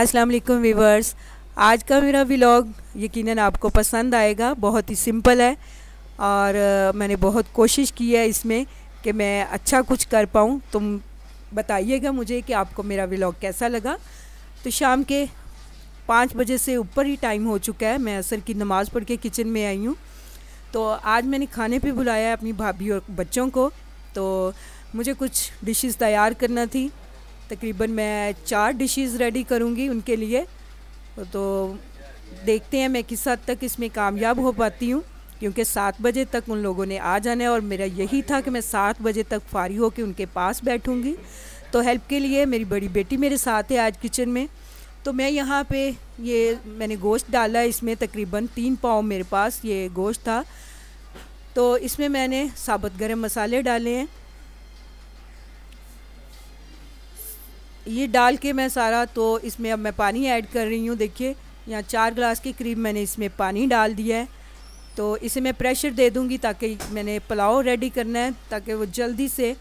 अस्सलाम वालेकुम व्यूवर्स आज का मेरा व्लॉग यकीनन आपको पसंद आएगा बहुत ही सिंपल है और मैंने बहुत कोशिश की है इसमें कि मैं अच्छा कुछ कर पाऊँ तुम बताइएगा मुझे कि आपको मेरा व्लॉग कैसा लगा तो शाम के पाँच बजे से ऊपर ही टाइम हो चुका है मैं असर की नमाज़ पढ़ के किचन में आई हूँ तो आज मैंने खाने पे बुलाया है अपनी भाभी और बच्चों को तो मुझे कुछ डिशेस तैयार करना थी तकरीबन मैं चार डिशेस रेडी करूँगी उनके लिए तो देखते हैं मैं किस हद तक इसमें कामयाब हो पाती हूँ क्योंकि सात बजे तक उन लोगों ने आ जाना है और मेरा यही था कि मैं सात बजे तक फारी होकर उनके पास बैठूंगी तो हेल्प के लिए मेरी बड़ी बेटी मेरे साथ है आज किचन में तो मैं यहाँ पे ये मैंने गोश्त डाला इसमें तकरीबन तीन पाव मेरे पास ये गोश्त था तो इसमें मैंने साबुत गर्म मसाले डाले हैं ये डाल के मैं सारा तो इसमें अब मैं पानी ऐड कर रही हूँ देखिए यहाँ चार ग्लास के करीब मैंने इसमें पानी डाल दिया है तो इसे मैं प्रेशर दे दूँगी ताकि मैंने पुलाव रेडी करना है ताकि वो जल्दी से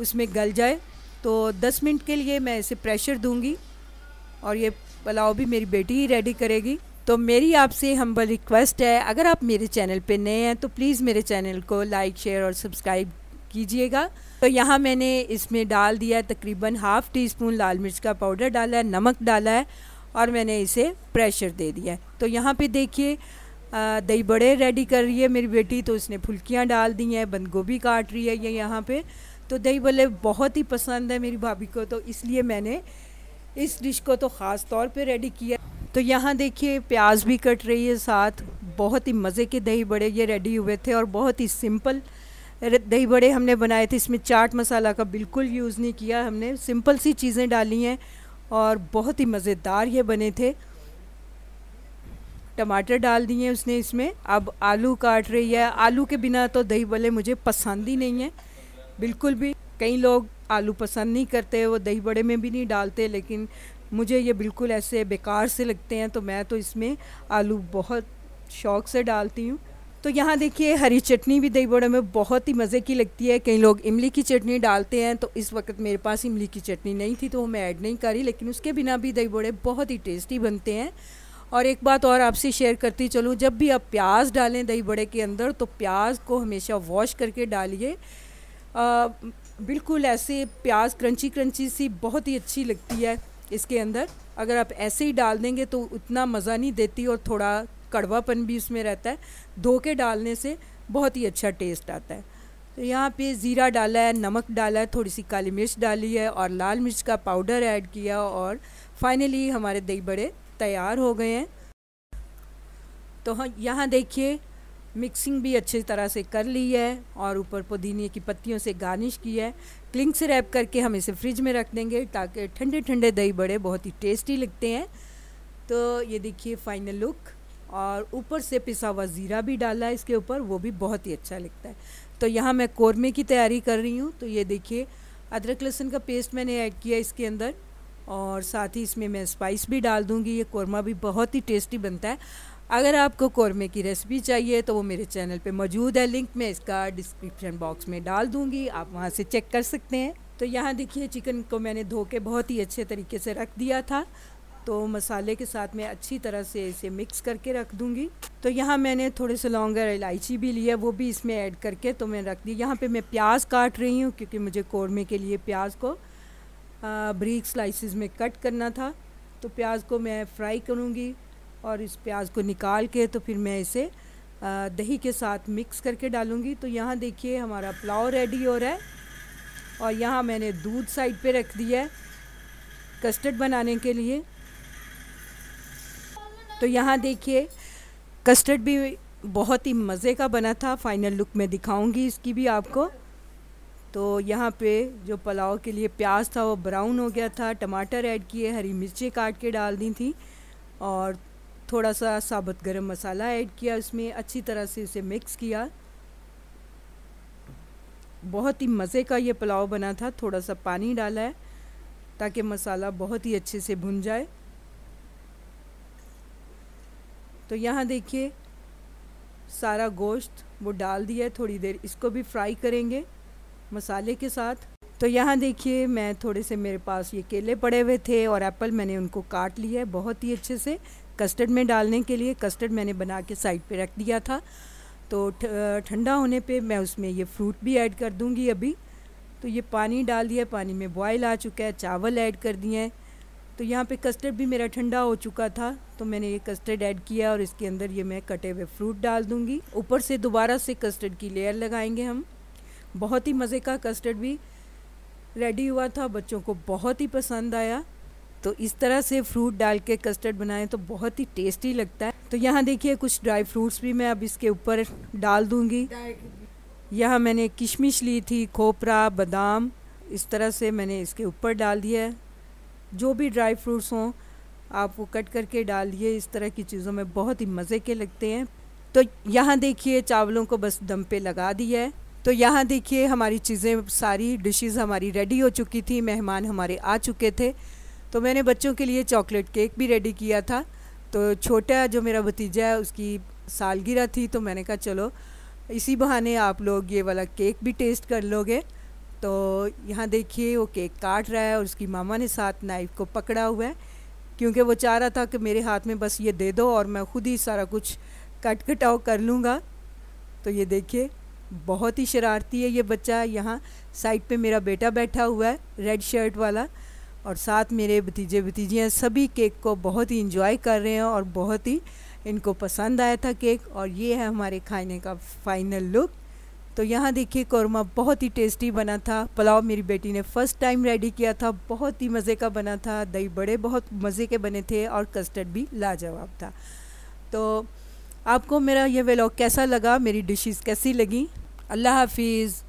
उसमें गल जाए तो 10 मिनट के लिए मैं इसे प्रेशर दूँगी और ये पुलाव भी मेरी बेटी ही रेडी करेगी तो मेरी आपसे हम्बल रिक्वेस्ट है अगर आप मेरे चैनल पे नए हैं तो प्लीज़ मेरे चैनल को लाइक शेयर और सब्सक्राइब कीजिएगा तो यहाँ मैंने इसमें डाल दिया तकरीबन हाफ़ टी स्पून लाल मिर्च का पाउडर डाला है नमक डाला है और मैंने इसे प्रेशर दे दिया है तो यहाँ पे देखिए दही बड़े रेडी कर रही है मेरी बेटी तो उसने फुल्कियाँ डाल दी हैं बंद गोभी काट रही है ये यहाँ पे तो दही बल्ले बहुत ही पसंद है मेरी भाभी को तो इसलिए मैंने इस डिश को तो ख़ास तौर पे रेडी किया तो यहाँ देखिए प्याज भी कट रही है साथ बहुत ही मज़े के दही बड़े ये रेडी हुए थे और बहुत ही सिंपल दही बड़े हमने बनाए थे इसमें चाट मसाला का बिल्कुल यूज़ नहीं किया हमने सिंपल सी चीज़ें डाली हैं और बहुत ही मज़ेदार ये बने थे टमाटर डाल दिए उसने इसमें अब आलू काट रही है आलू के बिना तो दही बड़े मुझे पसंद ही नहीं है बिल्कुल भी कई लोग आलू पसंद नहीं करते वो दही बड़े में भी नहीं डालते लेकिन मुझे ये बिल्कुल ऐसे बेकार से लगते हैं तो मैं तो इसमें आलू बहुत शौक़ से डालती हूँ तो यहाँ देखिए हरी चटनी भी दही बड़े में बहुत ही मज़े की लगती है कई लोग इमली की चटनी डालते हैं तो इस वक्त मेरे पास इमली की चटनी नहीं थी तो वो मैं ऐड नहीं करी लेकिन उसके बिना भी दही बड़े बहुत ही टेस्टी बनते हैं और एक बात और आपसे शेयर करती चलूँ जब भी आप प्याज डालें दही बड़े के अंदर तो प्याज को हमेशा वॉश करके डालिए बिल्कुल ऐसे प्याज क्रंची क्रंची सी बहुत ही अच्छी लगती है इसके अंदर अगर आप ऐसे ही डाल देंगे तो उतना मज़ा नहीं देती और थोड़ा कड़वापन भी इसमें रहता है धो के डालने से बहुत ही अच्छा टेस्ट आता है तो यहाँ पे ज़ीरा डाला है नमक डाला है थोड़ी सी काली मिर्च डाली है और लाल मिर्च का पाउडर ऐड किया और फाइनली हमारे दही बड़े तैयार हो गए हैं तो हम हाँ, यहाँ देखिए मिक्सिंग भी अच्छी तरह से कर ली है और ऊपर पुदीने की पत्तियों से गार्निश की है क्लिंग से रैप करके हम इसे फ्रिज में रख देंगे ताकि ठंडे ठंडे दही बड़े बहुत ही टेस्टी लगते हैं तो ये देखिए फाइनल लुक और ऊपर से पिसा हुआ ज़ीरा भी डाला है इसके ऊपर वो भी बहुत ही अच्छा लगता है तो यहाँ मैं कौरमे की तैयारी कर रही हूँ तो ये देखिए अदरक लहसुन का पेस्ट मैंने ऐड किया इसके अंदर और साथ ही इसमें मैं स्पाइस भी डाल दूँगी ये कौरमा भी बहुत ही टेस्टी बनता है अगर आपको कौरमे की रेसिपी चाहिए तो वो मेरे चैनल पे मौजूद है लिंक मैं इसका डिस्क्रिप्शन बॉक्स में डाल दूँगी आप वहाँ से चेक कर सकते हैं तो यहाँ देखिए चिकन को मैंने धो के बहुत ही अच्छे तरीके से रख दिया था तो मसाले के साथ मैं अच्छी तरह से इसे मिक्स करके रख दूँगी तो यहाँ मैंने थोड़े से लौंगर इलायची भी लिया वो भी इसमें ऐड करके तो मैं रख दी यहाँ पे मैं प्याज काट रही हूँ क्योंकि मुझे कौरमे के लिए प्याज को ब्रीक स्लाइसिस में कट करना था तो प्याज को मैं फ्राई करूँगी और इस प्याज को निकाल के तो फिर मैं इसे दही के साथ मिक्स करके डालूँगी तो यहाँ देखिए हमारा पुलाव रेडी हो रहा है और यहाँ मैंने दूध साइड पे रख दिया है कस्टर्ड बनाने के लिए तो यहाँ देखिए कस्टर्ड भी बहुत ही मज़े का बना था फाइनल लुक में दिखाऊंगी इसकी भी आपको तो यहाँ पे जो पुलाव के लिए प्याज था वो ब्राउन हो गया था टमाटर ऐड किए हरी मिर्चें काट के डाल दी थी और थोड़ा सा साबुत गरम मसाला ऐड किया उसमें अच्छी तरह से इसे मिक्स किया बहुत ही मज़े का ये पुलाव बना था थोड़ा सा पानी डाला है ताकि मसाला बहुत ही अच्छे से भुन जाए तो यहाँ देखिए सारा गोश्त वो डाल दिया है थोड़ी देर इसको भी फ्राई करेंगे मसाले के साथ तो यहाँ देखिए मैं थोड़े से मेरे पास ये केले पड़े हुए थे और एप्पल मैंने उनको काट लिया है बहुत ही अच्छे से कस्टर्ड में डालने के लिए कस्टर्ड मैंने बना के साइड पे रख दिया था तो ठंडा होने पे मैं उसमें ये फ्रूट भी ऐड कर दूँगी अभी तो ये पानी डाल दिया पानी में बॉयल आ चुका है चावल ऐड कर दिए हैं तो यहाँ पे कस्टर्ड भी मेरा ठंडा हो चुका था तो मैंने ये कस्टर्ड ऐड किया और इसके अंदर ये मैं कटे हुए फ्रूट डाल दूँगी ऊपर से दोबारा से कस्टर्ड की लेयर लगाएंगे हम बहुत ही मज़े का कस्टर्ड भी रेडी हुआ था बच्चों को बहुत ही पसंद आया तो इस तरह से फ्रूट डाल के कस्टर्ड बनाएं तो बहुत ही टेस्टी लगता है तो यहाँ देखिए कुछ ड्राई फ्रूट्स भी मैं अब इसके ऊपर डाल दूँगी यहाँ मैंने किशमिश ली थी खोपरा बादाम इस तरह से मैंने इसके ऊपर डाल दिया है जो भी ड्राई फ्रूट्स हों आप वो कट करके डालिए इस तरह की चीज़ों में बहुत ही मज़े के लगते हैं तो यहाँ देखिए चावलों को बस दम पे लगा दिया है तो यहाँ देखिए हमारी चीज़ें सारी डिशेस हमारी रेडी हो चुकी थी मेहमान हमारे आ चुके थे तो मैंने बच्चों के लिए चॉकलेट केक भी रेडी किया था तो छोटा जो मेरा भतीजा है उसकी सालगिरह थी तो मैंने कहा चलो इसी बहाने आप लोग ये वाला केक भी टेस्ट कर लोगे तो यहाँ देखिए वो केक काट रहा है और उसकी मामा ने साथ नाइफ को पकड़ा हुआ है क्योंकि वो चाह रहा था कि मेरे हाथ में बस ये दे दो और मैं खुद ही सारा कुछ कट कटाव कर लूँगा तो ये देखिए बहुत ही शरारती है ये बच्चा यहाँ साइड पे मेरा बेटा बैठा हुआ है रेड शर्ट वाला और साथ मेरे भतीजे भतीजियाँ सभी केक को बहुत ही इंजॉय कर रहे हैं और बहुत ही इनको पसंद आया था केक और ये है हमारे खाने का फाइनल लुक तो यहाँ देखिए कौरमा बहुत ही टेस्टी बना था पुलाव मेरी बेटी ने फ़र्स्ट टाइम रेडी किया था बहुत ही मज़े का बना था दही बड़े बहुत मज़े के बने थे और कस्टर्ड भी लाजवाब था तो आपको मेरा यह व्लॉग कैसा लगा मेरी डिशेस कैसी लगी अल्लाह हाफिज़